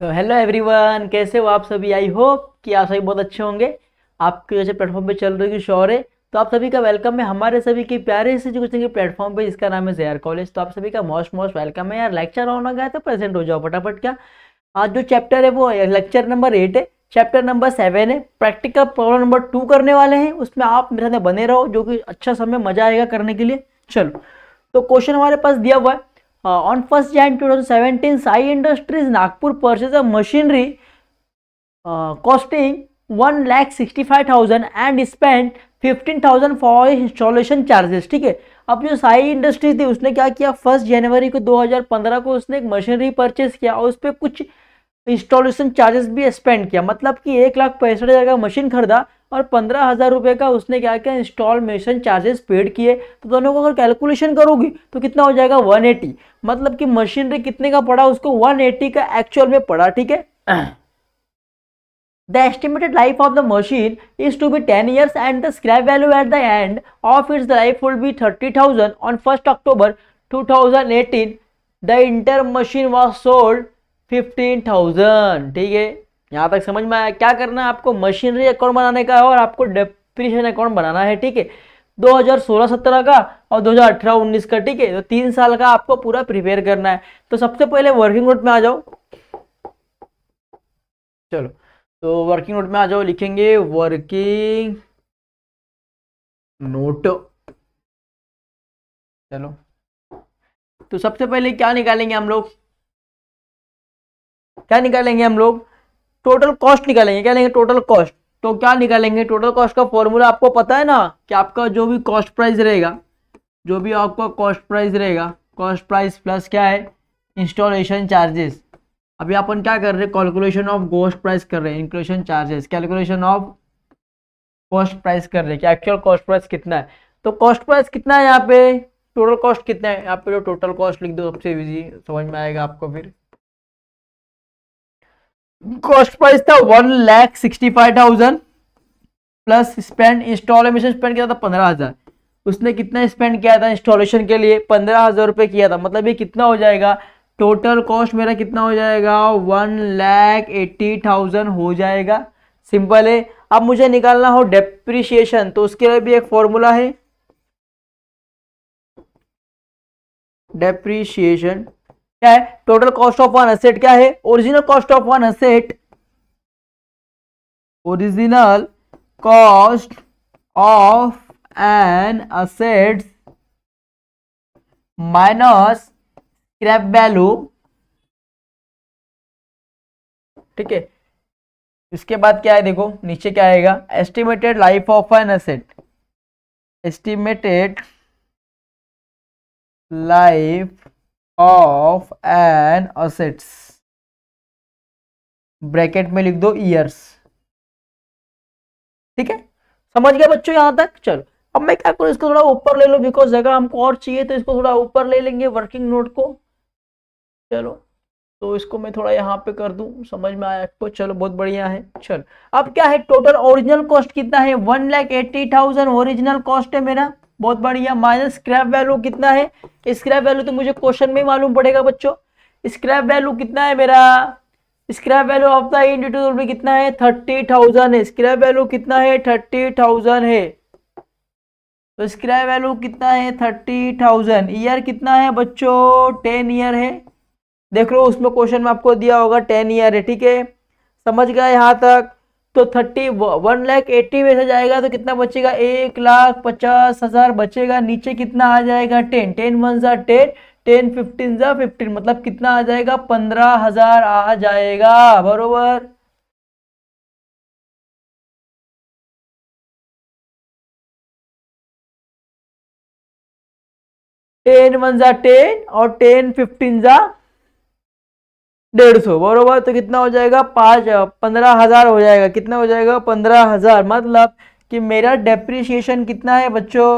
तो hello everyone कैसे हो आप सभी आई होप कि आप सभी बहुत अच्छे होंगे आपके जैसे प्लेटफॉर्म पे चल रही शोर है तो आप सभी का वेलकम है हमारे सभी के प्यारे से जो कुछ प्लेटफॉर्म पे इसका नाम है जयार कॉलेज तो आप सभी का मोस्ट मोस्ट वेलकम है यार लेक्चर होना गया तो प्रेजेंट हो जाओ फटाफट क्या आज जो चैप्टर है वो लेक्चर नंबर एट है चैप्टर नंबर सेवन है प्रैक्टिकल प्रॉब्लम नंबर टू करने वाले हैं उसमें आप मेरे साथ बने रहो जो कि अच्छा समय मजा आएगा करने के लिए चलो तो क्वेश्चन हमारे पास दिया हुआ है on first Jan two thousand seventeen Sai industries Nagpur purchase a machinery costing one lakh sixty five thousand and spend fifteen thousand for installation charges ठीक है अब जो साई इंडस्ट्रीज थी उसने क्या किया फर्स्ट जनवरी को दो हजार पंद्रह को उसने एक मशीनरी परचेज किया और उस पर कुछ इंस्टॉलेशन चार्जेस भी स्पेंड किया मतलब कि एक लाख पैंसठ हज़ार का मशीन खरीदा और पंद्रह हज़ार रुपये का उसने क्या किया इंस्टॉलमेशन चार्जेस पेड किए तो दोनों को अगर कैलकुलेशन करोगी तो कितना हो जाएगा वन एटी मतलब कि मशीनरी कितने का पड़ा उसको वन एटी का एक्चुअल में पड़ा ठीक है The estimated life of the machine is to be 10 years and the scrap value at the end of its thirty thousand on first October two thousand eighteen the entire machine was sold fifteen thousand ठीक है यहाँ तक समझ में आया क्या करना है आपको मशीनरी अकाउंट बनाने का है और आपको डेप्रिशन अकाउंट बनाना है ठीक है 2016-17 का और 2018-19 का ठीक है तो तीन साल का आपको पूरा प्रिपेयर करना है तो सबसे पहले वर्किंग नोट में आ जाओ चलो तो वर्किंग नोट में आ जाओ लिखेंगे वर्किंग नोट चलो तो सबसे पहले क्या निकालेंगे हम लोग क्या निकालेंगे हम लोग टोटल कॉस्ट निकालेंगे क्या लेंगे टोटल कॉस्ट तो क्या निकालेंगे टोटल कॉस्ट का फॉर्मूला आपको पता है ना कि आपका जो भी कॉस्ट प्राइस रहेगा जो भी आपका कॉस्ट प्राइस रहेगा कॉस्ट प्राइस प्लस क्या है इंस्टॉलेशन चार्जेस अभी अपन क्या कर रहे हैं कैलकुलेशन ऑफ कॉस्ट प्राइस कर रहे हैं inclusion charges calculation of cost price कर रहे हैं कि एक्चुअल कॉस्ट प्राइस कितना है तो कॉस्ट प्राइस कितना है यहाँ पे टोटल कॉस्ट कितना है यहाँ पे जो टोटल कॉस्ट लिख दो सबसे ईजी समझ में आएगा आपको फिर कॉस्ट प्राइस था one lakh sixty five thousand plus spend installation spend किया था पंद्रह हज़ार उसने कितना स्पेंड किया था इंस्टॉलेशन के लिए पंद्रह हज़ार रुपये किया था मतलब ये कितना हो जाएगा टोटल कॉस्ट मेरा कितना हो जाएगा वन लैख एट्टी थाउजेंड हो जाएगा सिंपल है अब मुझे निकालना हो डेप्रिशिएशन तो उसके लिए भी एक फॉर्मूला है डेप्रीशिएशन क्या है total cost of one asset क्या है original cost of one asset original cost of an asset minus scrap value ठीक है इसके बाद क्या है देखो नीचे क्या आएगा estimated life of an asset estimated life of an assets bracket में लिख दो ईयर्स ठीक है समझ गया बच्चों यहां तक चलो अब मैं क्या करूं इसको थोड़ा ऊपर ले लो बिकॉज जगह हमको और चाहिए तो इसको थोड़ा ऊपर ले लेंगे वर्किंग नोट को चलो तो इसको मैं थोड़ा यहाँ पे कर दू समझ में आया आपको चलो बहुत बढ़िया है चलो अब क्या है टोटल ओरिजिनल कॉस्ट कितना है one lakh eighty thousand original cost है मेरा बहुत बढ़िया माइनस स्क्रैप वैल्यू कितना है स्क्रैप वैल्यू तो मुझे क्वेश्चन में मालूम पड़ेगा बच्चों स्क्रैप वैल्यू कितना है मेरा scrap value of the in detail में कितना है थर्टी थाउजेंड है स्क्रैप वैल्यू कितना है थर्टी थाउजेंड है तो स्क्रैप वैल्यू कितना है थर्टी थाउजेंड ईयर कितना है बच्चों टेन ईयर है देख लो उसमें क्वेश्चन में आपको दिया होगा टेन ईयर है ठीक है समझ गए यहाँ तक तो थर्टी वन लाख एट्टी में से जाएगा तो कितना बचेगा एक लाख पचास हज़ार बचेगा नीचे कितना आ जाएगा टेन टेन वन ज़ा टेन टेन फिफ्टीन ज़ा फिफ्टीन मतलब कितना आ जाएगा पंद्रह हज़ार आ जाएगा बरोबर टेन वन ज़ा टेन और टेन फिफ्टीन ज़ा डेढ़ सौ बरोबर तो कितना हो जाएगा पाँच पंद्रह हज़ार हो जाएगा कितना हो जाएगा पंद्रह हज़ार मतलब कि मेरा डेप्रिशिएशन कितना है बच्चों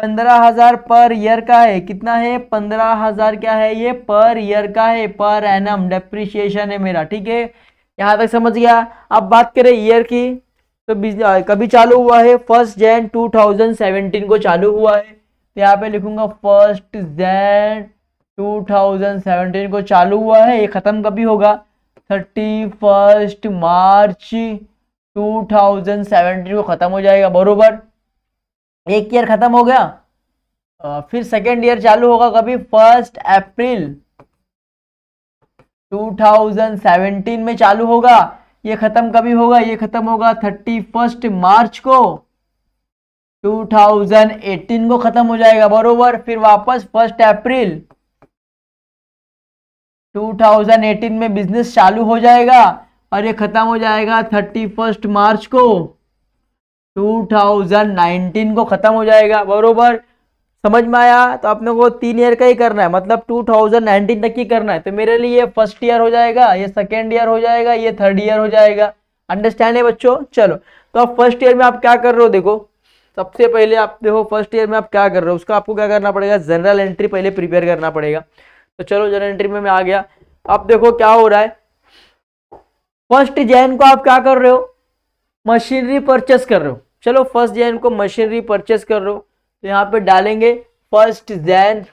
पंद्रह हज़ार पर ईयर का है कितना है पंद्रह हज़ार क्या है ये पर ईयर का है पर एनम डेप्रिशिएशन है मेरा ठीक है यहाँ तक समझ गया अब बात करें ईयर की तो कभी चालू हुआ है फर्स्ट जैन टू को चालू हुआ है तो यहाँ पे लिखूंगा फर्स्ट जैन 2017 को चालू हुआ है ये ख़त्म कभी होगा 31 मार्च 2017 को ख़त्म हो जाएगा बरोबर एक ईयर ख़त्म हो गया फिर सेकेंड ईयर चालू होगा कभी फर्स्ट अप्रैल 2017 में चालू होगा ये ख़त्म कभी होगा ये ख़त्म होगा 31 मार्च को 2018 को ख़त्म हो जाएगा बरोबर फिर वापस फर्स्ट अप्रैल 2018 में बिजनेस चालू हो जाएगा और ये ख़त्म हो जाएगा थर्टी फर्स्ट मार्च को 2019 को ख़त्म हो जाएगा बरोबर समझ में आया तो आपने को तीन ईयर का ही करना है मतलब 2019 तक ही करना है तो मेरे लिए ये फर्स्ट ईयर हो जाएगा ये सेकेंड ईयर हो जाएगा ये थर्ड ईयर हो जाएगा अंडरस्टैंड है बच्चों चलो तो आप फर्स्ट ईयर में आप क्या कर रहे हो देखो सबसे पहले आप देखो फर्स्ट ईयर में आप क्या कर रहे हो उसका आपको क्या करना पड़ेगा जनरल एंट्री पहले प्रिपेयर करना पड़ेगा तो चलो एंट्री में मैं आ गया अब देखो क्या हो रहा है फर्स्ट जैन को आप क्या कर रहे हो मशीनरी परचेस कर रहे हो चलो फर्स्ट जैन को मशीनरी परचेस कर रहे हो तो यहाँ पे डालेंगे फर्स्ट जैन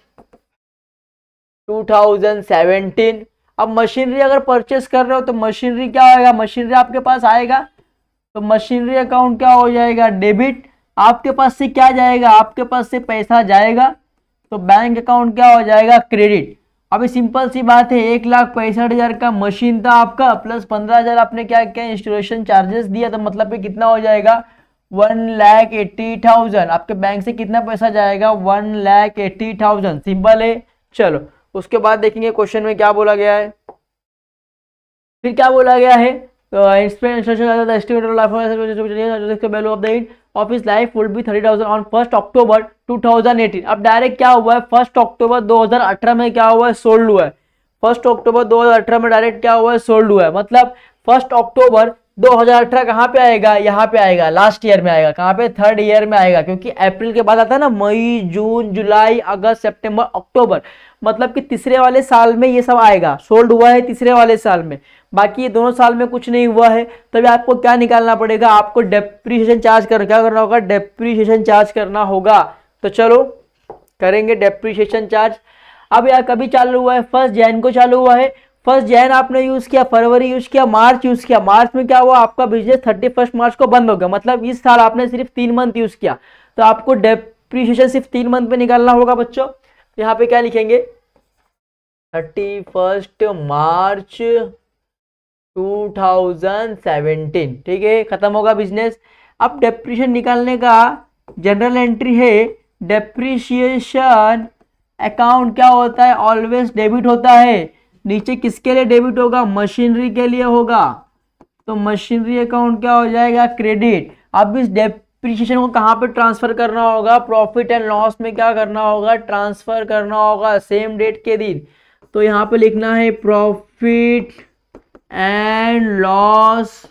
2017 अब मशीनरी अगर परचेस कर रहे हो तो मशीनरी क्या होएगा मशीनरी आपके पास आएगा तो मशीनरी अकाउंट क्या हो जाएगा डेबिट आपके पास से क्या जाएगा आपके पास से पैसा जाएगा तो बैंक अकाउंट क्या हो जाएगा क्रेडिट अभी सिंपल सी बात है एक लाख पैंसठ हज़ार का मशीन था आपका प्लस पंद्रह हज़ार आपने क्या क्या इंस्टॉलेशन चार्जेस दिया तो मतलब ये कितना हो जाएगा वन लैख एट्टी थाउजेंड आपके बैंक से कितना पैसा जाएगा one lakh eighty thousand simple है चलो उसके बाद देखेंगे क्वेश्चन में क्या बोला गया है फिर क्या बोला गया है तो instrument value of the of is life will be thirty thousand on first October two thousand eighteen अब डायरेक्ट क्या हुआ है फर्स्ट अक्टूबर दो हजार अठारह में क्या हुआ है सोल्ड हुआ है फर्स्ट अक्टूबर दो हजार अठारह में डायरेक्ट क्या हुआ है सोल्ड हुआ है मतलब फर्स्ट अक्टूबर दो हजार अठारह कहाँ पे आएगा यहाँ पे आएगा लास्ट ईयर में आएगा कहाँ पे थर्ड ईयर में आएगा क्योंकि अप्रैल के बाद आता है ना मई जून जुलाई अगस्त सेप्टेम्बर अक्टूबर मतलब कि तीसरे वाले साल में ये सब आएगा सोल्ड हुआ है तीसरे वाले साल में बाकी ये दोनों साल में कुछ नहीं हुआ है तभी आपको क्या निकालना पड़ेगा आपको डेप्रीशिएशन चार्ज कर क्या करना होगा डेप्रीशिएशन चार्ज करना होगा तो चलो करेंगे डेप्रीशिएशन चार्ज अब यार कभी चालू हुआ है फर्स्ट जैन को चालू हुआ है फर्स्ट जैन आपने यूज किया फरवरी यूज किया मार्च यूज किया मार्च में क्या हुआ आपका बिजनेस थर्टी फर्स्ट मार्च को बंद हो गया मतलब इस साल आपने सिर्फ तीन मंथ यूज किया तो आपको डेप्रीशिएशन सिर्फ तीन मंथ में निकालना होगा बच्चों यहाँ पे क्या लिखेंगे थर्टी फर्स्ट मार्च 2017 ठीक है खत्म होगा बिजनेस अब डेप्रिशन निकालने का जनरल एंट्री है डेप्रिशिएशन अकाउंट क्या होता है ऑलवेज डेबिट होता है नीचे किसके लिए डेबिट होगा मशीनरी के लिए होगा तो मशीनरी अकाउंट क्या हो जाएगा क्रेडिट अब इस डेप्रिशिएशन को कहाँ पे ट्रांसफर करना होगा प्रॉफिट एंड लॉस में क्या करना होगा ट्रांसफर करना होगा सेम डेट के दिन तो यहाँ पे लिखना है प्रॉफिट एंड लॉस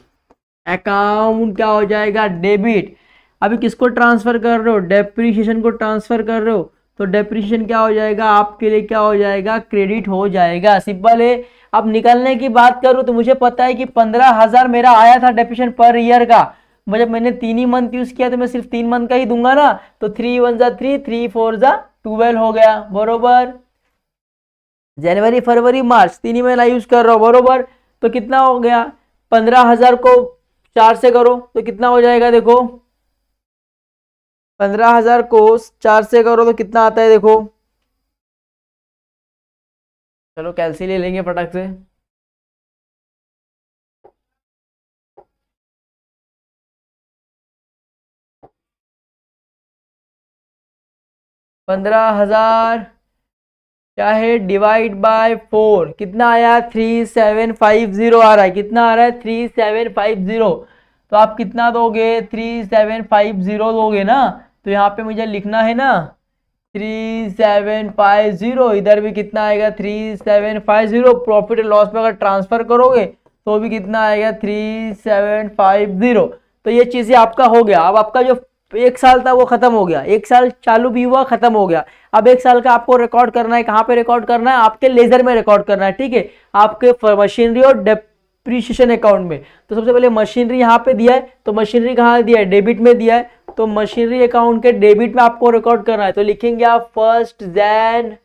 अकाउंट क्या हो जाएगा डेबिट अभी किसको ट्रांसफ़र कर रहे हो डेप्रिशिएशन को ट्रांसफ़र कर रहे हो तो डेप्रिशिएशन क्या हो जाएगा आपके लिए क्या हो जाएगा क्रेडिट हो जाएगा सिंपल है अब निकलने की बात करूं तो मुझे पता है कि पंद्रह हज़ार मेरा आया था डेप्रिशिएशन पर ईयर का मैं जब मतलब मैंने तीन ही मंथ यूज़ किया तो मैं सिर्फ तीन मंथ का ही दूंगा ना तो थ्री वन ज़ा थ्री थ्री फोर ज़ा ट्वेल्व हो गया बरोबर जनवरी फरवरी मार्च तीन ही महीना यूज़ कर रहा हूँ बरोबर तो कितना हो गया पंद्रह हजार को चार से करो तो कितना हो जाएगा देखो पंद्रह हजार को चार से करो तो कितना आता है देखो चलो कैलसी ले लेंगे पटक से पंद्रह हजार क्या है डिवाइड बाय फोर कितना आया थ्री सेवन फाइव जीरो आ रहा है कितना आ रहा है थ्री सेवन फाइव जीरो तो आप कितना दोगे थ्री सेवन फाइव जीरो दोगे ना तो यहाँ पे मुझे लिखना है ना थ्री सेवन फाइव जीरो इधर भी कितना आएगा three seven five zero profit loss में अगर ट्रांसफर करोगे तो भी कितना आएगा थ्री सेवन फाइव जीरो तो ये चीज़ें आपका हो गया अब आपका जो तो एक साल था वो ख़त्म हो गया एक साल चालू भी हुआ ख़त्म हो गया अब एक साल का आपको रिकॉर्ड करना है कहाँ पे रिकॉर्ड करना है आपके लेज़र में रिकॉर्ड करना है ठीक है आपके मशीनरी और डिप्रिशिएशन अकाउंट में तो सबसे पहले मशीनरी यहाँ पे दिया है तो मशीनरी कहाँ दिया है डेबिट में दिया है तो मशीनरी अकाउंट के डेबिट में आपको रिकॉर्ड करना है तो लिखेंगे आप फर्स्ट जैन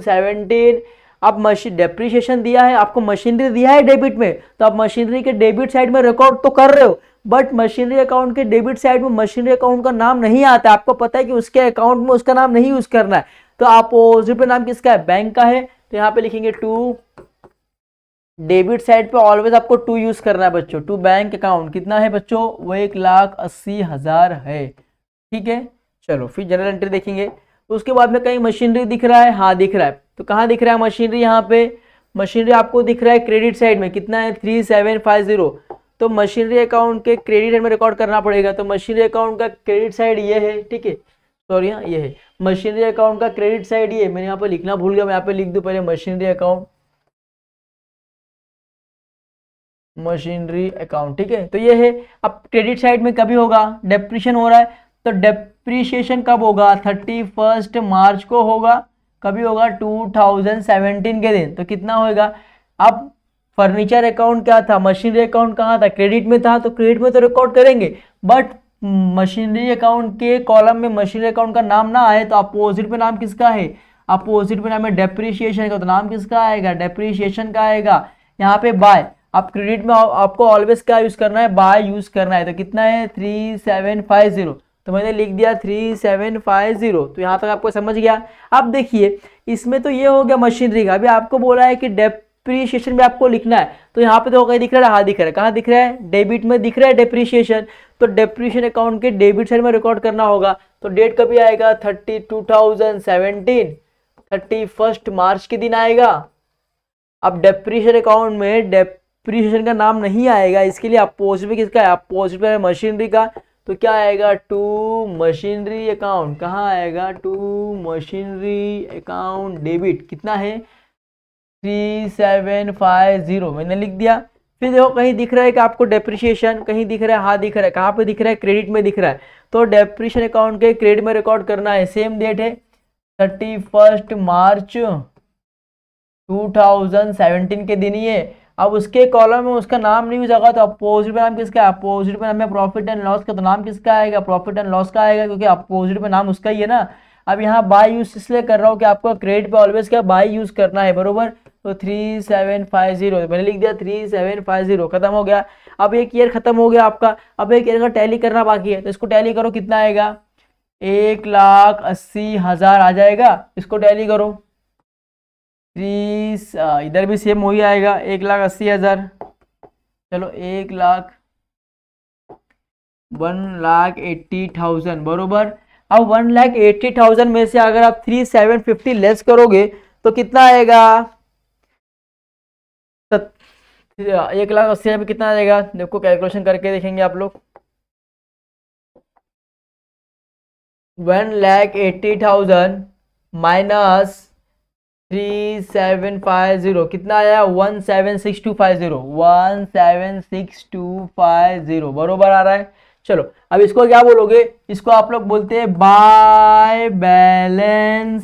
सेवेंटीन अब मशीन डेप्रिशिएशन दिया है आपको मशीनरी दिया है डेबिट में तो आप मशीनरी के डेबिट साइड में रिकॉर्ड तो कर रहे हो बट मशीनरी अकाउंट के डेबिट साइड में मशीनरी अकाउंट का नाम नहीं आता आपको पता है कि उसके अकाउंट में उसका नाम नहीं यूज करना है तो आप पे नाम किसका है बैंक का है तो यहाँ पे लिखेंगे टू डेबिट साइड पे ऑलवेज आपको टू यूज करना है बच्चों टू बैंक अकाउंट कितना है बच्चों वो एक लाख अस्सी हजार है ठीक है चलो फिर जनरल एंट्री देखेंगे उसके बाद में कहीं मशीनरी दिख रहा है हाँ दिख रहा है तो कहाँ दिख रहा है मशीनरी यहाँ पे मशीनरी आपको दिख रहा है क्रेडिट साइड में कितना है थ्री सेवन फाइव जीरो तो मशीनरी अकाउंट के क्रेडिट एंड में रिकॉर्ड करना पड़ेगा तो मशीनरी अकाउंट का क्रेडिट साइड ये है ठीक है सॉरी हाँ ये है मशीनरी अकाउंट का क्रेडिट साइड ये मैंने यहाँ पर लिखना भूल गया मैं यहाँ पे लिख दूँ पहले मशीनरी अकाउंट मशीनरी अकाउंट ठीक है तो ये है अब क्रेडिट साइड में कभी होगा डेप्रिशन हो रहा है तो डेप्रिशिएशन कब होगा थर्टी फर्स्ट मार्च को होगा कभी होगा टू थाउजेंड सेवेंटीन के दिन तो कितना होएगा अब फर्नीचर अकाउंट क्या था मशीनरी अकाउंट कहाँ था क्रेडिट में था तो क्रेडिट में तो रिकॉर्ड करेंगे बट mm, मशीनरी अकाउंट के कॉलम में मशीनरी अकाउंट का नाम ना आए तो अपोजिट में नाम किसका है अपोजिट में नाम है डेप्रिशिएशन का तो नाम किसका आएगा डेप्रिशिएशन का आएगा यहाँ पे बाय आप क्रेडिट में आपको ऑलवेज क्या यूज़ करना है बाय यूज़ करना है तो कितना है थ्री सेवन फाइव जीरो तो मैंने लिख दिया थ्री सेवन फाइव जीरो तो यहाँ तक आपको समझ गया अब देखिए इसमें तो ये हो गया मशीनरी का अभी आपको बोला है कि डेप डिप्रिशिएशन में आपको लिखना है तो यहाँ पे तो कहीं दिख रहा है हाँ दिख रहा है कहाँ दिख रहा है डेबिट में दिख रहा है डिप्रिशिएशन तो डिप्रिशिएशन अकाउंट के डेबिट साइड में रिकॉर्ड करना होगा तो डेट कभी आएगा thirty two thousand seventeen thirty first March के दिन आएगा अब डेप्रीशिएशन अकाउंट में डेप्रीशिएशन का नाम नहीं आएगा इसके लिए अपोजिट में किसका है अपोजिट में मशीनरी का तो क्या आएगा टू मशीनरी अकाउंट कहाँ आएगा टू मशीनरी अकाउंट डेबिट कितना है थ्री सेवन फाइव जीरो मैंने लिख दिया फिर देखो कहीं दिख रहा है कि आपको डेप्रिशिएशन कहीं दिख रहा है हाँ दिख रहा है कहाँ पे दिख रहा है क्रेडिट में दिख रहा है तो डेप्रिशन अकाउंट के क्रेडिट में रिकॉर्ड करना है सेम डेट है thirty first March two thousand seventeen के दिन ही है अब उसके कॉलम में उसका नाम नहीं हो जाएगा तो अपोजिट में नाम किसका है अपोजिट में नाम है प्रॉफिट एंड लॉस का तो नाम किसका आएगा प्रॉफिट एंड लॉस का आएगा क्योंकि अपोजिट में नाम उसका ही है ना अब यहाँ बाय यूज इसलिए कर रहा हूँ कि आपको क्रेडिट पे ऑलवेज क्या बाय यूज करना है बरोबर तो थ्री सेवन फाइव जीरो मैंने लिख दिया थ्री सेवन फाइव जीरो खत्म हो गया अब एक ईयर खत्म हो गया आपका अब एक ईयर का टैली करना बाकी है तो इसको टैली करो कितना आएगा एक लाख अस्सी हजार आ जाएगा इसको टैली करो थ्री इधर भी सेम वही आएगा एक लाख अस्सी हजार चलो एक lakh one lakh eighty thousand बरोबर अब वन लाख एट्टी थाउजेंड में से अगर आप थ्री सेवन फिफ्टी लेस करोगे तो कितना आएगा एक लाख अस्सी हज़ार कितना आएगा देखो कैलकुलेशन करके देखेंगे आप लोग one lakh eighty thousand minus three seven five zero कितना आया one seven six two five zero one seven six two five zero बरोबर आ रहा है चलो अब इसको क्या बोलोगे इसको आप लोग बोलते हैं बाय बैलेंस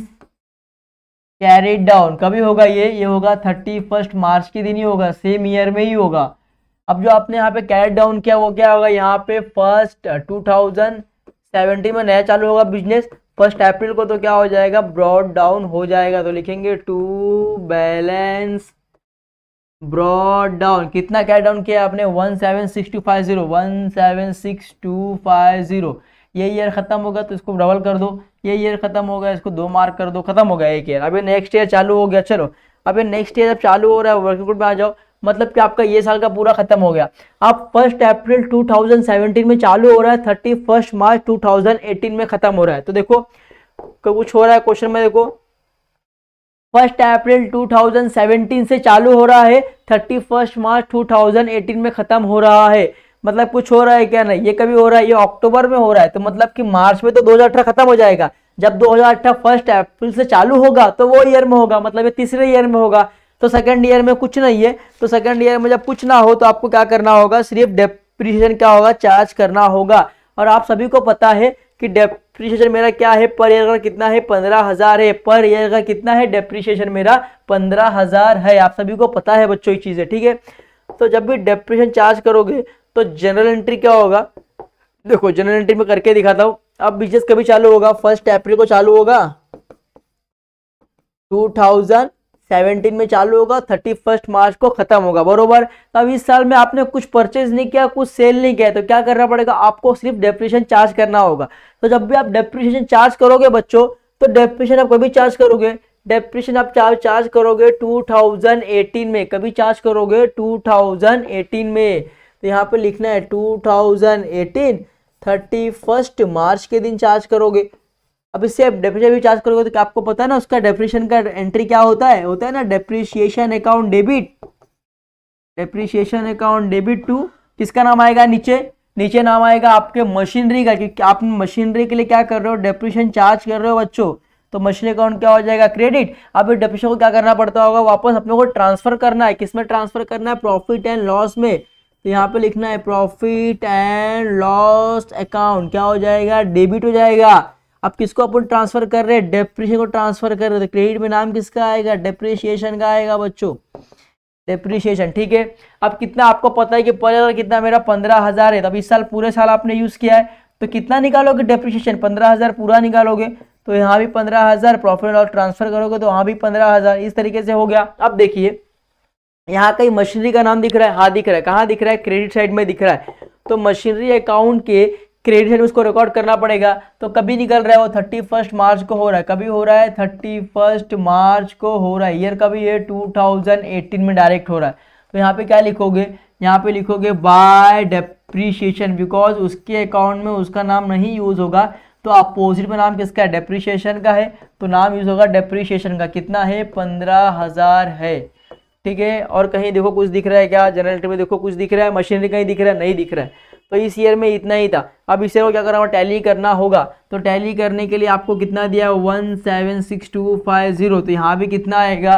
कैरी डाउन कभी होगा ये ये होगा थर्टी फर्स्ट मार्च के दिन ही होगा सेम ईयर में ही होगा अब जो आपने यहाँ पे कैरी डाउन किया वो क्या होगा यहाँ पे फर्स्ट टू थाउजेंड सेवेंटी में नया चालू होगा बिजनेस फर्स्ट अप्रैल को तो क्या हो जाएगा ब्रॉड डाउन हो जाएगा तो लिखेंगे टू बैलेंस ब्रॉड डाउन कितना कैरी डाउन किया आपने one seven six two five zero one seven six two five zero ये ईयर खत्म होगा तो इसको डबल कर दो ये ईयर खत्म होगा इसको दो मार्क कर दो खत्म हो गया एक ईयर अभी नेक्स्ट ईयर चालू हो गया चलो अभी नेक्स्ट ईयर जब चालू हो रहा है वर्कआउट में आ जाओ मतलब कि आपका ये साल का पूरा खत्म हो गया अब फर्स्ट अप्रैल 2017 में चालू हो रहा है थर्टी फर्स्ट मार्च 2018 में खत्म हो रहा है तो देखो कुछ हो रहा है क्वेश्चन में देखो फर्स्ट अप्रैल 2017 से चालू हो रहा है थर्टी फर्स्ट मार्च 2018 में ख़त्म हो रहा है मतलब कुछ हो रहा है क्या नहीं ये कभी हो रहा है ये अक्टूबर में हो रहा है तो मतलब कि मार्च में तो दो खत्म हो जाएगा जब दो फर्स्ट अप्रैल से चालू होगा तो वो ईयर में होगा मतलब ये तीसरे ईयर में होगा तो सेकेंड ईयर में कुछ नहीं है तो सेकेंड ईयर में जब कुछ ना हो तो आपको क्या करना होगा सिर्फ डेप्रिसिएशन क्या होगा चार्ज करना होगा और आप सभी को पता है कि डेप डिप्रिशिएशन मेरा क्या है पर ईयर का कितना है पंद्रह हज़ार है पर ईयर का कितना है डिप्रिशिएशन मेरा पंद्रह हज़ार है आप सभी को पता है बच्चों ये चीज़ें ठीक है तो जब भी डिप्रिशन चार्ज करोगे तो जनरल एंट्री क्या होगा देखो जनरल एंट्री में करके दिखाता हूँ अब बिजनेस कभी चालू होगा फर्स्ट अप्रैल को चालू होगा टू थाउजेंड सेवनटीन में चालू होगा थर्टी फर्स्ट मार्च को खत्म होगा बरोबर तो अब इस साल में आपने कुछ परचेज नहीं किया कुछ सेल नहीं किया तो क्या करना पड़ेगा आपको सिर्फ डेप्रिशन चार्ज करना होगा तो जब भी आप डेप्रिशन चार्ज करोगे बच्चों तो डेप्रिशन आप कभी चार्ज करोगे डेप्रिशन आप चार्ज चार्ज करोगे 2018 में कभी चार्ज करोगे 2018 में तो यहाँ पे लिखना है 2018 31 मार्च के दिन चार्ज करोगे अब इससे आप डेफिनेशन भी चार्ज करोगे तो क्या आपको पता है ना उसका डेफिनेशन का एंट्री क्या होता है होता है ना depreciation account debit depreciation account debit to किसका नाम आएगा नीचे नीचे नाम आएगा आपके मशीनरी का क्योंकि आप मशीनरी के लिए क्या कर रहे हो डेप्रिशन चार्ज कर रहे हो बच्चों तो मशीन अकाउंट क्या हो जाएगा क्रेडिट अब इस डेप्रिशन को क्या करना पड़ता होगा वापस अपने को ट्रांसफर करना है किसमें ट्रांसफर करना है प्रॉफिट एंड लॉस में तो यहाँ पे लिखना है प्रॉफिट एंड लॉस अकाउंट क्या हो जाएगा डेबिट हो जाएगा अब किसको अपन ट्रांसफर कर रहे हैं डेप्रिशन को ट्रांसफर कर रहे हैं तो क्रेडिट में नाम किसका आएगा डेप्रिशिएशन का आएगा बच्चों डेप्रिशिएशन ठीक है अब कितना आपको पता है कि पर ईयर कितना मेरा पंद्रह हज़ार है तो अब इस साल पूरे साल आपने यूज़ किया है तो कितना निकालोगे डेप्रिशिएशन पंद्रह हज़ार पूरा निकालोगे तो यहाँ भी पंद्रह हज़ार प्रॉफिट और ट्रांसफ़र करोगे तो वहां भी पंद्रह हज़ार इस तरीके से हो गया अब देखिए यहाँ कहीं मशीनरी का नाम दिख रहा है हाँ दिख रहा है कहाँ दिख रहा है क्रेडिट साइड में दिख रहा है तो मशीनरी अकाउंट के क्रेडिट है उसको रिकॉर्ड करना पड़ेगा तो कभी निकल रहा है वो थर्टी फर्स्ट मार्च को हो रहा है कभी हो रहा है थर्टी फर्स्ट मार्च को हो रहा है ईयर कभी ये टू थाउजेंड एटीन में डायरेक्ट हो रहा है तो यहाँ पे क्या लिखोगे यहाँ पे लिखोगे बाय डेप्रीशिएशन बिकॉज उसके अकाउंट में उसका नाम नहीं यूज़ होगा तो अपोजिट में नाम किसका है डेप्रीशिएशन का है तो नाम यूज़ होगा डेप्रीशिएशन का कितना है पंद्रह हज़ार है ठीक है और कहीं देखो कुछ दिख रहा है क्या जनरेटर में देखो कुछ दिख रहा है मशीनरी कहीं दिख रहा है नहीं दिख रहा है तो इस ईयर में इतना ही था अब इस ईयर को क्या करना टैली करना होगा तो टैली करने के लिए आपको कितना दिया है one seven six two five zero तो यहाँ भी कितना आएगा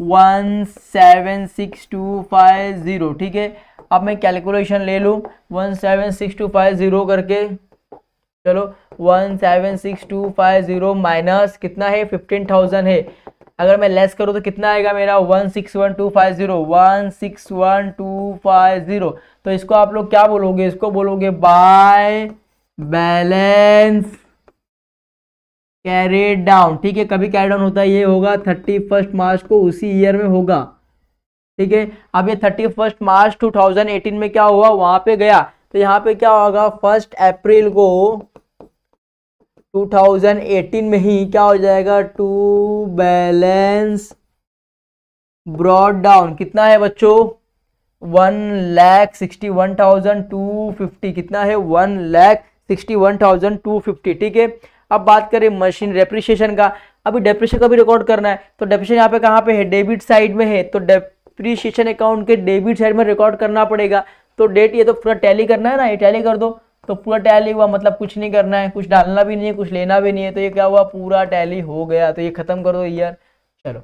one seven six two five zero ठीक है अब मैं कैलकुलेशन ले लूँ one seven six two five zero करके चलो one seven six two five zero minus कितना है फिफ्टीन थाउजेंड है अगर मैं लेस करूँ तो कितना आएगा मेरा one six one two five zero one six one two five zero तो इसको आप लोग क्या बोलोगे इसको बोलोगे बाय बैलेंस कैरी डाउन ठीक है कभी कैरी डाउन होता है ये होगा थर्टी फर्स्ट मार्च को उसी ईयर में होगा ठीक है अब ये thirty first March two thousand eighteen में क्या हुआ वहां पे गया तो यहाँ पे क्या होगा फर्स्ट अप्रैल को 2018 में ही क्या हो जाएगा टू बैलेंस ब्रॉड डाउन कितना है बच्चों one lakh sixty one thousand two fifty कितना है one lakh sixty one thousand two fifty ठीक है अब बात करें मशीन डेप्रिशिएशन का अभी डेप्रिशन का भी रिकॉर्ड करना है तो डेप्रिशन यहाँ पे कहाँ पे है डेबिट साइड में है तो डेप्रिशिएशन अकाउंट के डेबिट साइड में रिकॉर्ड करना पड़ेगा तो डेट ये तो पूरा टैली करना है ना ये टैली कर दो तो पूरा टैली हुआ मतलब कुछ नहीं करना है कुछ डालना भी नहीं है कुछ लेना भी नहीं है तो ये क्या हुआ पूरा टैली हो गया तो ये खत्म कर दो ईयर चलो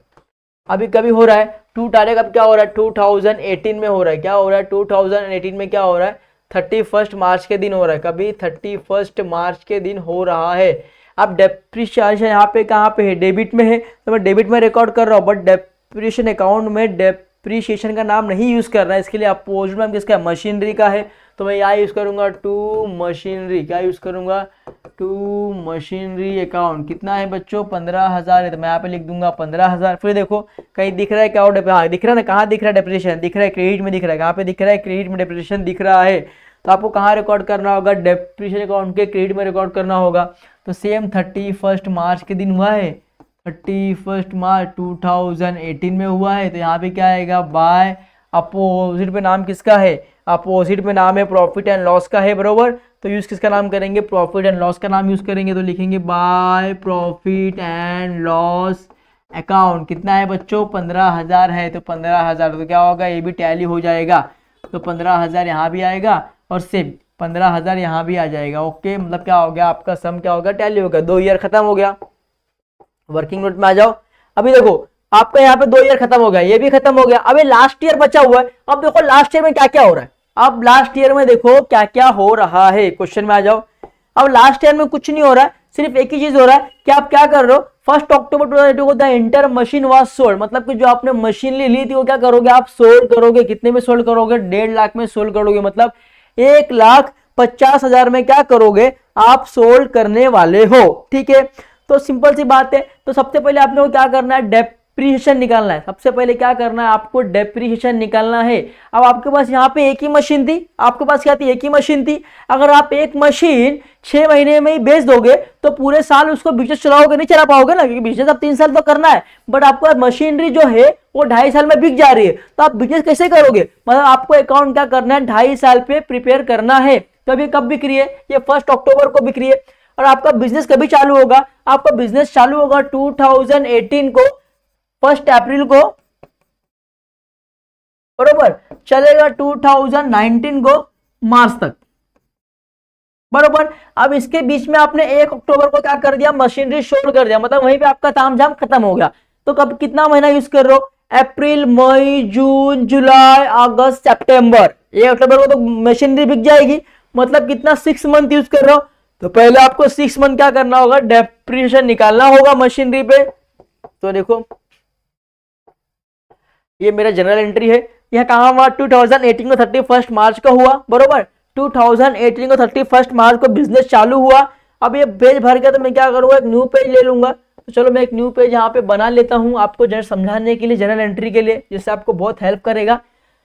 अभी कभी हो रहा है टू तारीख अब क्या हो रहा है टू थाउजेंड एटीन में हो रहा है क्या हो रहा है टू थाउजेंड एटीन में क्या हो रहा है थर्टी फर्स्ट मार्च के दिन हो रहा है कभी थर्टी फर्स्ट मार्च के दिन हो रहा है अब डेप्रिशिएशन यहाँ पे कहाँ पे है डेबिट में है तो मैं डेबिट में रिकॉर्ड कर रहा हूँ बट डेप्रिशन अकाउंट में डेप्रिशिएशन का नाम नहीं यूज़ कर रहा है इसके लिए अपोजिट में किसका मशीनरी का है तो मैं यहाँ यूज़ करूँगा टू मशीनरी क्या यूज़ करूँगा टू मशीनरी अकाउंट कितना है बच्चों पंद्रह हज़ार है तो मैं यहाँ पे लिख दूंगा पंद्रह हज़ार फिर देखो कहीं दिख रहा है क्या डेप हाँ दिख रहा है ना कहाँ दिख रहा है डेप्रेशन दिख रहा है क्रेडिट में दिख रहा है कहाँ पे दिख रहा है क्रेडिट में डेप्रेशन दिख रहा है तो आपको कहाँ रिकॉर्ड करना होगा डेप्रेशन अकाउंट के क्रेडिट में रिकॉर्ड करना होगा तो सेम थर्टी फर्स्ट मार्च के दिन हुआ है thirty first March two thousand eighteen में हुआ है तो यहाँ पे क्या आएगा बाय अपोजिट पे नाम किसका है अपोजिट में नाम है प्रॉफिट एंड लॉस का है बरोबर तो यूज़ किसका नाम करेंगे प्रॉफिट एंड लॉस का नाम यूज़ करेंगे तो लिखेंगे by profit and loss account कितना है बच्चों पंद्रह हज़ार है तो पंद्रह हज़ार तो क्या होगा ये भी टैली हो जाएगा तो पंद्रह हज़ार यहाँ भी आएगा और सेम पंद्रह हज़ार यहाँ भी आ जाएगा ओके मतलब क्या हो गया आपका सम क्या होगा टैली होगा दो ईयर खत्म हो गया वर्किंग नोट में आ जाओ अभी देखो आपका यहाँ पे दो ईयर खत्म हो गया ये भी खत्म हो गया अभी लास्ट ईयर बचा हुआ है अब देखो लास्ट ईयर में क्या क्या हो रहा है अब लास्ट ईयर में देखो क्या क्या हो रहा है क्वेश्चन में आ जाओ अब लास्ट ईयर में कुछ नहीं हो रहा है सिर्फ एक ही चीज हो रहा है कि आप क्या कर रहे हो फर्स्ट अक्टूबर टू थाउजेंड को the entire machine was sold मतलब कि जो आपने मशीन ली ली थी वो क्या करोगे आप सोल्ड करोगे कितने में सोल्ड करोगे डेढ़ लाख में सोल्ड करोगे मतलब एक लाख पचास हजार में क्या करोगे आप सोल्ड करने वाले हो ठीक है तो सिंपल सी बात है तो सबसे पहले आपने को क्या करना है डेप डेप्रीशन निकालना है सबसे पहले क्या करना है आपको डेप्रीशन निकालना है अब आपके पास यहाँ पे एक ही मशीन थी आपके पास क्या थी एक ही मशीन थी अगर आप एक मशीन छह महीने में ही बेच दोगे तो पूरे साल उसको बिजनेस चलाओगे नहीं चला पाओगे ना क्योंकि बिजनेस आप तीन साल तो करना है बट आपका मशीनरी जो है वो ढाई साल में बिक जा रही है तो आप बिजनेस कैसे करोगे मतलब आपको अकाउंट क्या करना है ढाई साल पे प्रिपेयर करना है तो अभी कब बिक रही है ये फर्स्ट अक्टूबर को बिक रही है और आपका बिजनेस कभी चालू होगा आपका बिजनेस चालू होगा 2018 को फर्स्ट अप्रैल को बरोबर चलेगा 2019 को मार्च तक बरोबर अब इसके बीच में आपने एक अक्टूबर को क्या कर दिया मशीनरी शोर कर दिया मतलब वहीं पे आपका झाम खत्म हो गया तो कब कितना महीना यूज कर रहे हो अप्रैल मई जून जुलाई अगस्त सितंबर एक अक्टूबर को तो मशीनरी बिक जाएगी मतलब कितना सिक्स मंथ यूज कर रहे हो तो पहले आपको सिक्स मंथ क्या करना होगा डेप्रिशन निकालना होगा मशीनरी पे तो देखो ये मेरा जनरल एंट्री है यह कहा हुआ 2018 को 31 मार्च को हुआ बरोबर 2018 को 31 मार्च को बिजनेस चालू हुआ अब ये पेज भर गया तो मैं क्या करूँगा एक न्यू पेज ले लूंगा तो चलो मैं एक न्यू पेज यहाँ पे बना लेता हूँ आपको जन समझाने के लिए जनरल एंट्री के लिए जिससे आपको बहुत हेल्प करेगा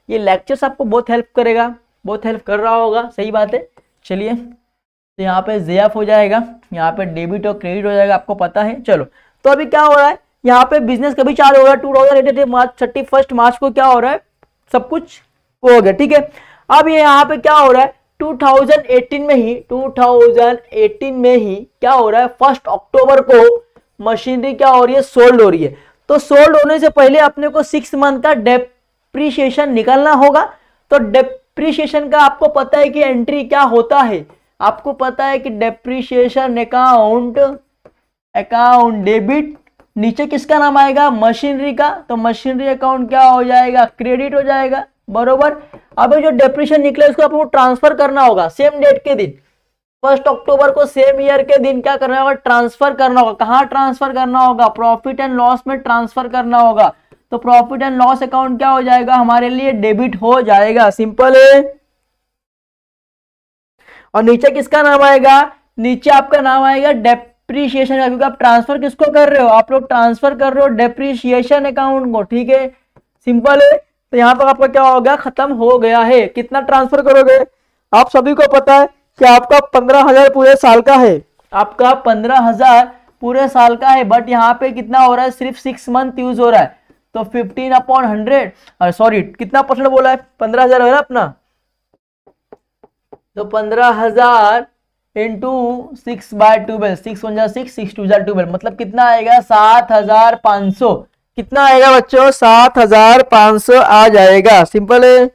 ये लेक्चर्स आपको बहुत हेल्प करेगा बहुत हेल्प कर रहा होगा सही बात है चलिए तो यहाँ पे जेफ़ हो जाएगा यहाँ पे डेबिट और क्रेडिट हो जाएगा आपको पता है चलो तो अभी क्या हो रहा है यहाँ पे बिजनेस कभी चालू हो रहा है two thousand March thirty first March को क्या हो रहा है सब कुछ हो गया ठीक है अब ये यहाँ पे क्या हो रहा है 2018 में ही 2018 में ही क्या हो रहा है फर्स्ट अक्टूबर को मशीनरी क्या हो रही है सोल्ड हो रही है तो सोल्ड होने से पहले अपने को सिक्स मंथ का डेप्रिशिएशन निकालना होगा तो डेप्रिशिएशन का आपको पता है कि एंट्री क्या होता है आपको पता है कि डेप्रिशिएशन अकाउंट अकाउंट डेबिट नीचे किसका नाम आएगा मशीनरी का तो मशीनरी अकाउंट क्या हो जाएगा क्रेडिट हो जाएगा बरोबर अभी जो डेप्रिशन निकले उसको आपको ट्रांसफर करना होगा सेम डेट के दिन फर्स्ट अक्टूबर को सेम ईयर के दिन क्या करना होगा ट्रांसफर करना होगा कहाँ ट्रांसफर करना होगा प्रॉफिट एंड लॉस में ट्रांसफर करना होगा तो प्रॉफिट एंड लॉस अकाउंट क्या हो जाएगा हमारे लिए डेबिट हो जाएगा सिंपल है और नीचे किसका नाम आएगा नीचे आपका नाम आएगा डेप डेप्रीशिएशन का क्योंकि आप ट्रांसफर किसको कर रहे हो आप लोग ट्रांसफर कर रहे हो डेप्रीशिएशन अकाउंट को ठीक है सिंपल है तो यहाँ पर आपका क्या हो गया खत्म हो गया है कितना ट्रांसफर करोगे आप सभी को पता है कि आपका पंद्रह हजार पूरे साल का है आपका पंद्रह हजार पूरे साल का है बट यहाँ पे कितना हो रहा है सिर्फ सिक्स मंथ यूज हो रहा है तो फिफ्टीन अपॉन हंड्रेड सॉरी कितना परसेंट बोला है पंद्रह हजार हो रहा है अपना तो पंद्रह हजार into six by twelve six one जार सिक्स सिक्स टू जार ट्वेल्व मतलब कितना आएगा सात हजार पांच सौ कितना आएगा बच्चों सात हजार पांच सौ आ जाएगा सिंपल है तो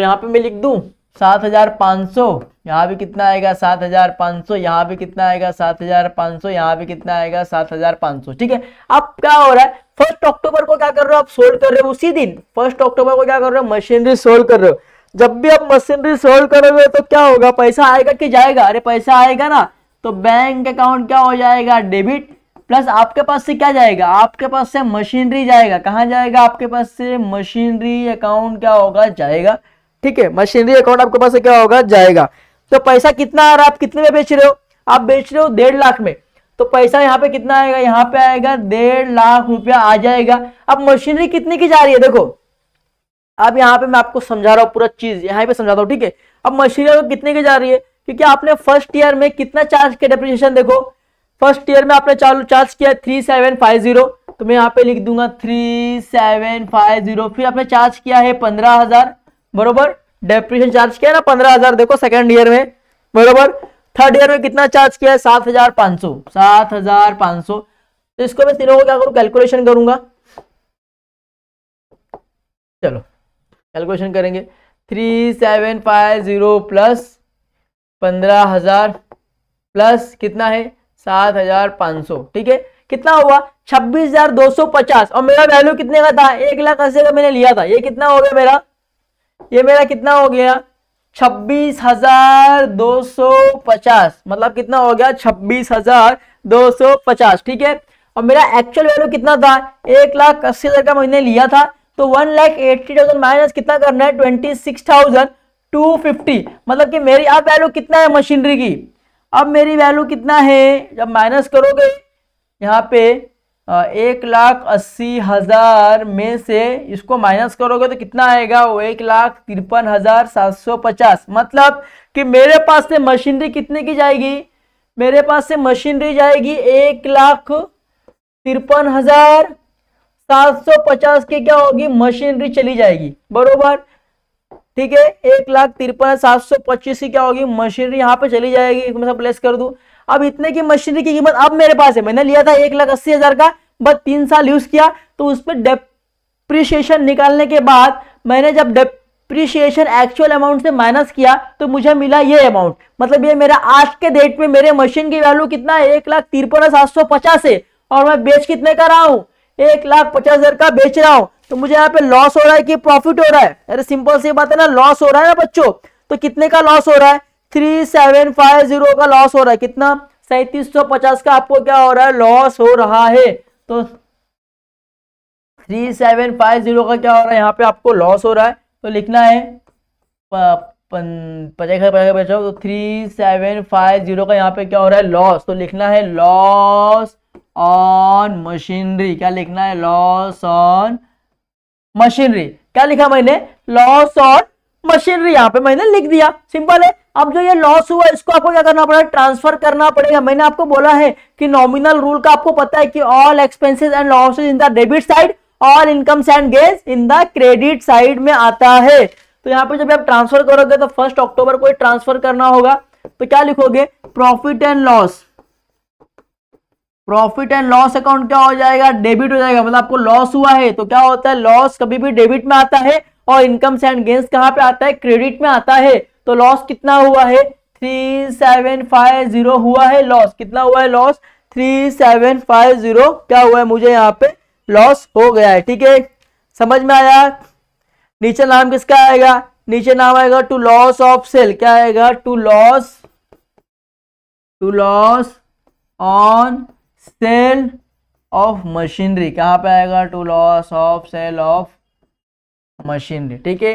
यहां पे मैं लिख दू सात हजार पांच सौ यहां भी कितना आएगा सात हजार पांच सौ यहां भी कितना आएगा सात हजार पांच सौ यहां भी कितना आएगा सात हजार पांच सौ ठीक है अब क्या हो रहा है फर्स्ट अक्टूबर को क्या कर रहे हो आप सोल्व कर रहे हो उसी दिन फर्स्ट अक्टूबर को क्या कर रहे हो मशीनरी सोल्व कर रहे हो जब भी आप मशीनरी सोल्ड करोगे तो क्या होगा पैसा आएगा कि जाएगा अरे पैसा आएगा ना तो बैंक अकाउंट क्या हो जाएगा डेबिट प्लस आपके पास से क्या जाएगा आपके पास से मशीनरी जाएगा कहाँ जाएगा आपके पास से मशीनरी अकाउंट क्या होगा जाएगा ठीक है मशीनरी अकाउंट आपके पास से क्या होगा जाएगा तो पैसा कितना आ रहा है आप कितने में बेच रहे हो आप बेच रहे हो डेढ़ लाख में तो पैसा यहाँ पे कितना आएगा यहाँ पे आएगा डेढ़ लाख रुपया आ जाएगा अब मशीनरी कितने की जा रही है देखो अब यहाँ पे मैं आपको समझा रहा हूँ पूरा चीज यहाँ पे समझाता हूँ ठीक है अब मशीनरी तो कितने की जा रही है क्योंकि आपने फर्स्ट ईयर में कितना चार्ज के डेप्रिसिएशन देखो फर्स्ट ईयर में आपने चालू चार्ज किया थ्री सेवन फाइव जीरो तो मैं यहाँ पे लिख दूंगा थ्री सेवन फाइव जीरो फिर आपने चार्ज किया है पंद्रह हजार बरोबर डेप्रिशन चार्ज किया ना पंद्रह हजार देखो सेकेंड ईयर में बरोबर थर्ड ईयर में कितना चार्ज किया है सात हजार पांच सौ सात हजार पांच सौ तो इसको मैं तीनों को क्या करूँ कैलकुलेशन करूंगा चलो कैलकुलेशन करेंगे three seven five zero plus पंद्रह हज़ार प्लस कितना है सात हज़ार पाँच सौ ठीक है कितना हुआ छब्बीस हज़ार दो सौ पचास और मेरा वैल्यू कितने का था एक लाख अस्सी का मैंने लिया था ये कितना हो गया मेरा ये मेरा कितना हो गया छब्बीस हजार दो सौ पचास मतलब कितना हो गया छब्बीस हजार दो सौ पचास ठीक है और मेरा एक्चुअल वैल्यू कितना था एक लाख अस्सी हजार का मैंने लिया था तो one lakh eighty thousand minus कितना करना है twenty six thousand two fifty मतलब कि मेरी अब वैल्यू कितना है मशीनरी की अब मेरी वैल्यू कितना है जब माइनस करोगे यहाँ पे एक लाख अस्सी हज़ार में से इसको माइनस करोगे तो कितना आएगा वो एक लाख तिरपन हज़ार सात सौ पचास मतलब कि मेरे पास से मशीनरी कितने की जाएगी मेरे पास से मशीनरी जाएगी एक लाख तिरपन हज़ार 750 की क्या होगी मशीनरी चली जाएगी बरोबर ठीक है एक लाख तिरपन सात सौ पच्चीस की क्या होगी मशीनरी यहाँ पे चली जाएगी मैं प्लेस कर दू अब इतने की मशीनरी की कीमत अब मेरे पास है मैंने लिया था एक लाख अस्सी हजार का बस तीन साल यूज किया तो उस पर डेप्रिशिएशन निकालने के बाद मैंने जब डेप्रिशिएशन एक्चुअल अमाउंट से माइनस किया तो मुझे मिला ये अमाउंट मतलब ये मेरा आज के डेट में मेरे मशीन की वैल्यू कितना है एक लाख तिरपन सात सौ पचास है और मैं बेच कितने का रहा हूँ एक लाख पचास हजार का बेच रहा हूँ तो मुझे यहाँ पे लॉस हो रहा है कि प्रॉफिट हो रहा है अरे सिंपल सी बात है ना लॉस हो रहा है ना बच्चों तो कितने का लॉस हो रहा है थ्री सेवन फाइव जीरो का लॉस हो रहा है कितना सैतीस सौ पचास का आपको क्या हो रहा है लॉस हो रहा है तो थ्री सेवन फाइव जीरो का क्या हो रहा है यहाँ पे आपको लॉस हो रहा है तो लिखना है पचास थ्री सेवन फाइव जीरो का यहाँ पे क्या हो रहा है लॉस तो लिखना है लॉस ऑन मशीनरी क्या लिखना है लॉस ऑन मशीनरी क्या लिखा मैंने लॉस ऑन मशीनरी यहाँ पे मैंने लिख दिया सिंपल है अब जो ये लॉस हुआ इसको आपको क्या करना पड़ेगा ट्रांसफर करना पड़ेगा मैंने आपको बोला है कि नॉमिनल रूल का आपको पता है कि all expenses and losses in the debit side all incomes and gains in the credit side में आता है तो यहाँ पे जब आप ट्रांसफर करोगे तो फर्स्ट अक्टूबर को ट्रांसफर करना होगा तो क्या लिखोगे profit and loss profit and loss account क्या हो जाएगा डेबिट हो जाएगा मतलब आपको लॉस हुआ है तो क्या होता है लॉस कभी भी डेबिट में आता है और इनकम एंड गेंस कहाँ पे आता है क्रेडिट में आता है तो लॉस कितना हुआ है थ्री सेवन फाइव जीरो हुआ है लॉस कितना हुआ है loss three seven five zero क्या हुआ है मुझे यहाँ पे लॉस हो गया है ठीक है समझ में आया नीचे नाम किसका आएगा नीचे नाम आएगा टू लॉस ऑफ सेल क्या आएगा to loss to loss on sale of machinery कहाँ पे आएगा to loss of sale of machinery ठीक है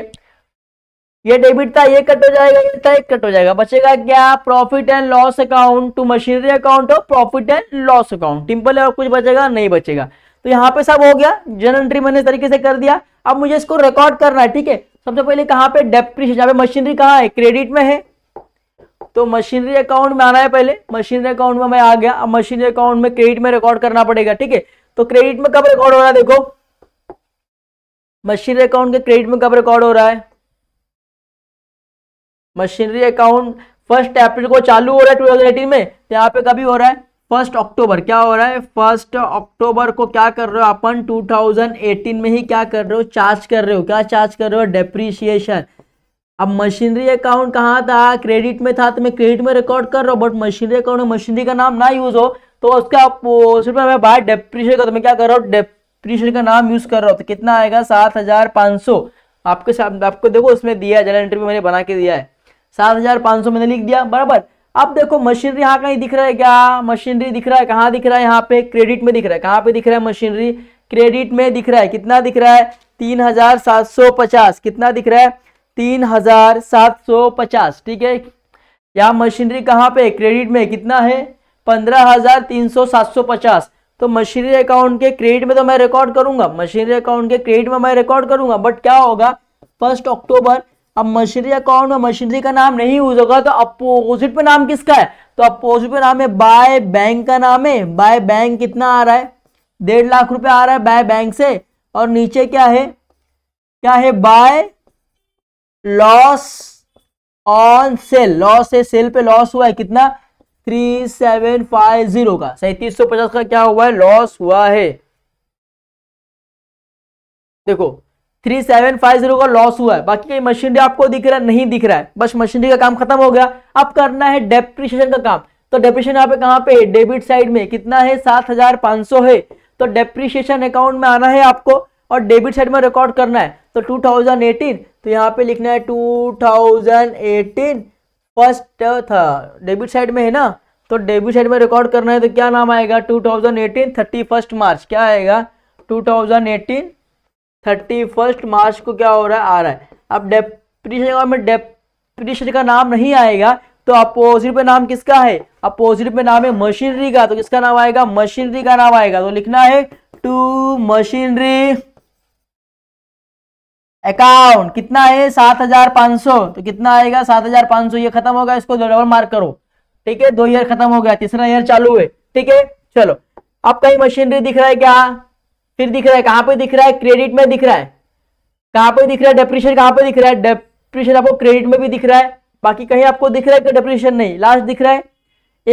ये डेबिट था ये कट हो जाएगा ये था एक कट हो जाएगा बचेगा क्या profit and loss account to machinery account और प्रॉफिट एंड लॉस अकाउंट टिम्पल और कुछ बचेगा नहीं बचेगा तो यहाँ पे सब हो गया जनरल एंट्री मैंने तरीके से कर दिया अब मुझे इसको रिकॉर्ड करना है ठीक है सबसे पहले कहाँ पे डेप्रीशन यहाँ पे मशीनरी कहाँ है क्रेडिट में है तो मशीनरी अकाउंट में आना है पहले मशीनरी अकाउंट में मैं आ गया अब मशीनरी अकाउंट में क्रेडिट में रिकॉर्ड करना पड़ेगा ठीक है तो क्रेडिट में कब रिकॉर्ड हो रहा है देखो मशीनरी अकाउंट के क्रेडिट में कब रिकॉर्ड हो रहा है मशीनरी अकाउंट फर्स्ट अप्रैल को चालू हो रहा है टू में यहाँ पे कभी हो रहा है फर्स्ट अक्टूबर क्या हो रहा है फर्स्ट अक्टूबर को क्या कर रहे हो अपन 2018 में ही क्या कर रहे हो चार्ज कर रहे हो क्या चार्ज कर रहे हो डेप्रीशिएशन अब मशीनरी अकाउंट कहाँ था क्रेडिट में था तो मैं क्रेडिट में रिकॉर्ड कर रहा हूँ बट मशीनरी अकाउंट में मशीनरी का नाम ना यूज़ हो तो उसका सिर्फ मैं बाहर डेप्रीशन का तो मैं क्या कर रहा हूँ डेप्रीशन का नाम यूज़ कर रहा हूँ तो कितना आएगा सात हज़ार पाँच सौ आपके साथ आपको देखो उसमें दिया है जनरल इंटरव्यू मैंने बना के दिया है सात हज़ार पाँच सौ मैंने लिख दिया बराबर अब देखो मशीनरी यहाँ कहीं दिख रहा है क्या मशीनरी दिख रहा है कहाँ दिख रहा है यहाँ पे क्रेडिट में दिख रहा है कहाँ पे दिख रहा है मशीनरी क्रेडिट में दिख रहा है कितना दिख रहा है तीन हजार सात सौ पचास कितना दिख रहा है तीन हजार सात सौ पचास ठीक है यहाँ मशीनरी कहाँ पे क्रेडिट में कितना है पंद्रह हजार तीन सौ सात सौ पचास तो मशीनरी अकाउंट के क्रेडिट में तो मैं रिकॉर्ड करूंगा मशीनरी अकाउंट के क्रेडिट में मैं रिकॉर्ड करूंगा बट क्या होगा फर्स्ट अक्टूबर अब मशीनरी अकाउंट में मशीनरी का नाम नहीं यूज होगा तो अपोजिट पे नाम किसका है तो अपोजिट पे नाम है बाय बैंक का नाम है बाय बैंक कितना आ रहा है डेढ़ लाख रुपए आ रहा है बाय बैंक से और नीचे क्या है क्या है by loss on sale loss है सेल पे लॉस हुआ है कितना थ्री सेवन फाइव जीरो का सैतीस सौ पचास का क्या हुआ है लॉस हुआ है देखो थ्री सेवन फाइव जीरो का लॉस हुआ है बाकी कहीं मशीनरी आपको दिख रहा है नहीं दिख रहा है बस मशीनरी का काम खत्म हो गया अब करना है डेप्रिशिएशन का काम तो डेप्रिशिएशन यहाँ पे कहाँ पे डेबिट साइड में कितना है सात हजार पांच सौ है तो डेप्रिशिएशन अकाउंट में आना है आपको और डेबिट साइड में रिकॉर्ड करना है तो 2018 तो यहाँ पे लिखना है 2018 थाउजेंड फर्स्ट था डेबिट साइड में है ना तो डेबिट साइड में रिकॉर्ड करना है तो क्या नाम आएगा 2018 थाउजेंड मार्च क्या आएगा 2018 थाउजेंड मार्च को क्या हो रहा है आ रहा है अब डेप्रीशन में डेप्रीशन का नाम नहीं आएगा तो अपोजिट पे नाम किसका है अपोजिट पे नाम है मशीनरी का तो किसका नाम आएगा मशीनरी का नाम आएगा तो लिखना है टू मशीनरी अकाउंट कितना है सात हजार पांच सौ तो कितना आएगा सात हजार पांच सौ ये खत्म होगा इसको डबल मार्क करो ठीक है दो ईयर खत्म हो गया तीसरा ईयर चालू है ठीक है चलो अब कहीं मशीनरी दिख रहा है क्या फिर दिख रहा है कहां पे दिख रहा है क्रेडिट में दिख रहा है कहां पे दिख रहा है डेप्रिशन कहां पे दिख रहा है डेप्रिशन आपको क्रेडिट में भी दिख रहा है बाकी कहीं आपको दिख रहा है कि डेप्रिशिएशन नहीं लास्ट दिख रहा है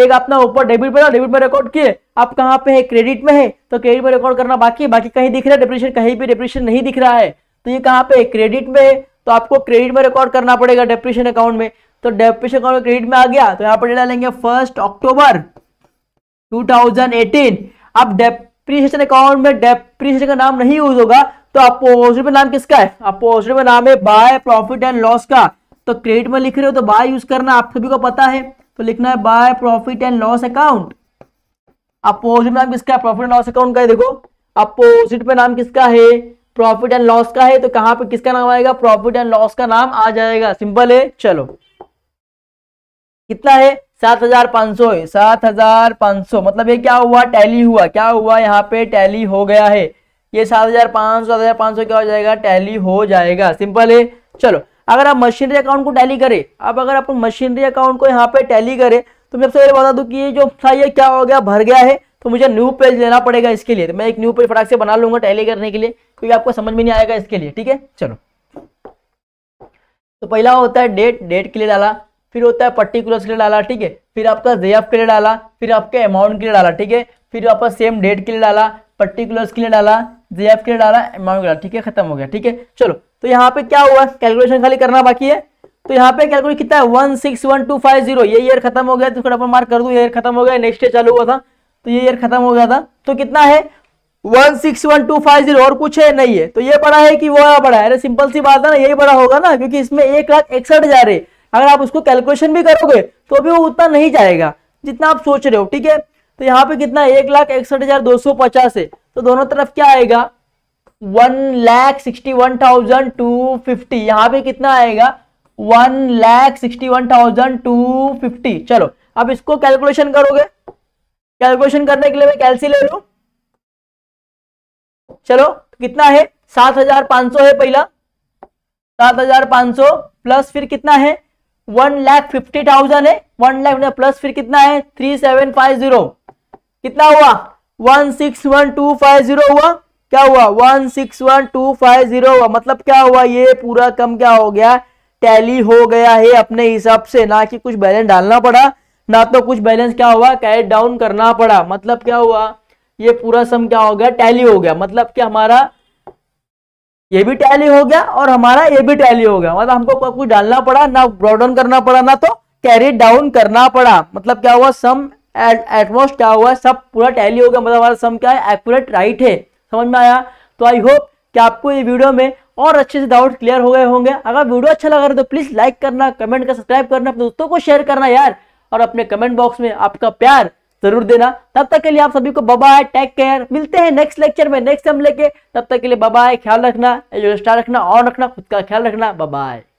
एक अपना ऊपर डेबिट में डेबिट में रिकॉर्ड किए आप कहां पे है क्रेडिट में है तो क्रेडिट में रिकॉर्ड करना बाकी बाकी कहीं दिख रहा है डिप्रेशन कहीं भी डिप्रेशन नहीं दिख रहा है तो ये कहाँ पे क्रेडिट में है तो आपको क्रेडिट में रिकॉर्ड करना पड़ेगा डेप्रिशन अकाउंट में तो डेप्रिशन अकाउंट में क्रेडिट में आ गया तो यहाँ पर डालेंगे फर्स्ट अक्टूबर 2018 अब डेप्रिशिएशन अकाउंट में डेप्रिशिएशन का नाम नहीं यूज होगा तो अपोजिट में नाम किसका है अपोजिट में नाम है बाय प्रॉफिट एंड लॉस का तो क्रेडिट में लिख रहे हो तो बाय यूज करना आप सभी को पता है तो लिखना है by profit and loss account opposite में नाम किसका है प्रॉफिट एंड लॉस अकाउंट का है देखो अपोजिट में नाम किसका है प्रॉफिट एंड लॉस का है तो कहां पे किसका नाम आएगा प्रॉफिट एंड लॉस का नाम आ जाएगा सिंपल है चलो कितना है सात हजार पांच सौ है सात हजार पांच सौ मतलब ये क्या हुआ टैली हुआ क्या हुआ यहाँ पे टैली हो गया है ये सात हजार पांच सौ सात हजार पांच सौ क्या हो जाएगा टैली हो जाएगा सिंपल है चलो अगर आप मशीनरी अकाउंट को टैली करें अब अगर आप मशीनरी अकाउंट को यहाँ पे टैली करें तो मैं सबसे पहले बता दू कि ये जो था ये क्या हो गया भर गया है तो मुझे न्यू पेज लेना पड़ेगा इसके लिए तो मैं एक न्यू पेज फटाक से बना लूंगा टैली करने के लिए क्योंकि आपको समझ में नहीं आएगा इसके लिए ठीक है चलो तो पहला होता है डेट डेट के लिए डाला फिर होता है पर्टिकुलर्स के लिए डाला ठीक है फिर आपका जे के लिए डाला फिर आपके अमाउंट के लिए डाला ठीक है फिर आपका सेम डेट के लिए डाला पर्टिकुलर्स के लिए डाला जे के लिए डाला अमाउंट के डाला ठीक है खत्म हो गया ठीक है चलो तो यहाँ पे क्या हुआ कैलकुलेशन खाली करना बाकी है तो यहाँ पे कैलकुलेट कितना है one six one two five zero ये ईयर खत्म हो गया तो फिर मार्क कर दूर खत्म हो गया नेक्स्ट ईयर चालू हुआ था तो ये ईयर खत्म हो गया था तो कितना है one six one two five zero और कुछ है नहीं है तो ये बड़ा है कि वो बड़ा है अरे सिंपल सी बात है ना यही बड़ा होगा ना क्योंकि इसमें एक लाख इकसठ हजार है अगर आप उसको कैलकुलेशन भी करोगे तो भी वो उतना नहीं जाएगा जितना आप सोच रहे हो ठीक है तो यहाँ पे कितना एक लाख इकसठ हजार दो सौ पचास है तो दोनों तरफ क्या आएगा one lakh sixty one thousand two fifty यहाँ पे कितना आएगा one lakh sixty one thousand two fifty चलो अब इसको कैलकुलेशन करोगे कैलकुलेशन करने के लिए मैं कैलसी ले लू चलो कितना है सात हजार पांच सौ है पहला सात हजार पांच सौ प्लस फिर कितना है वन लाख फिफ्टी थाउजेंड है वन लाख प्लस फिर कितना है थ्री सेवन फाइव जीरो कितना हुआ one six one two five zero हुआ क्या हुआ one six one two five zero हुआ मतलब क्या हुआ ये पूरा कम क्या हो गया टैली हो गया है अपने हिसाब से ना कि कुछ बैलेंस डालना पड़ा ना तो कुछ बैलेंस क्या हुआ कैरी डाउन करना पड़ा मतलब क्या हुआ ये पूरा सम क्या हो गया टैली हो गया मतलब कि हमारा ये भी टैली हो गया और हमारा ये भी टैली हो गया मतलब हमको कुछ डालना पड़ा ना ब्रॉडाउन करना पड़ा ना तो कैरी डाउन करना पड़ा मतलब क्या हुआ सम एटमोस्ट क्या हुआ सब पूरा टैली हो गया मतलब हमारा सम क्या है एक्यूरेट राइट है समझ में आया तो आई होप कि आपको ये वीडियो में और अच्छे से डाउट क्लियर हो गए होंगे अगर वीडियो अच्छा लगा तो प्लीज लाइक करना कमेंट कर सब्सक्राइब करना अपने दोस्तों को शेयर करना यार और अपने कमेंट बॉक्स में आपका प्यार जरूर देना तब तक के लिए आप सभी को है टेक केयर मिलते हैं नेक्स्ट लेक्चर में नेक्स्ट हम लेके तब तक के लिए है ख्याल रखना स्टार रखना और रखना खुद का ख्याल रखना है